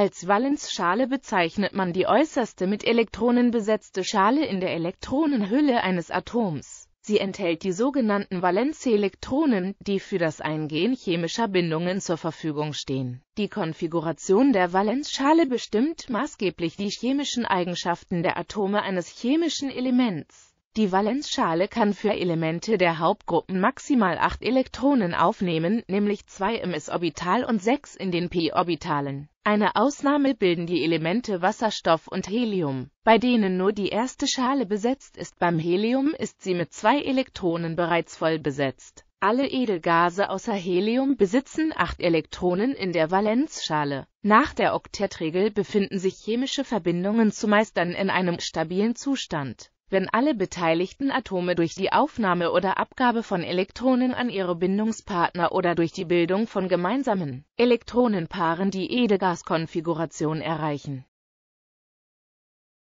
Als Valenzschale bezeichnet man die äußerste mit Elektronen besetzte Schale in der Elektronenhülle eines Atoms. Sie enthält die sogenannten Valenzelektronen, die für das Eingehen chemischer Bindungen zur Verfügung stehen. Die Konfiguration der Valenzschale bestimmt maßgeblich die chemischen Eigenschaften der Atome eines chemischen Elements. Die Valenzschale kann für Elemente der Hauptgruppen maximal acht Elektronen aufnehmen, nämlich zwei im s-Orbital und sechs in den p-Orbitalen. Eine Ausnahme bilden die Elemente Wasserstoff und Helium, bei denen nur die erste Schale besetzt ist. Beim Helium ist sie mit zwei Elektronen bereits voll besetzt. Alle Edelgase außer Helium besitzen acht Elektronen in der Valenzschale. Nach der Oktettregel befinden sich chemische Verbindungen zumeist dann in einem stabilen Zustand wenn alle beteiligten Atome durch die Aufnahme oder Abgabe von Elektronen an ihre Bindungspartner oder durch die Bildung von gemeinsamen Elektronenpaaren die edelgas erreichen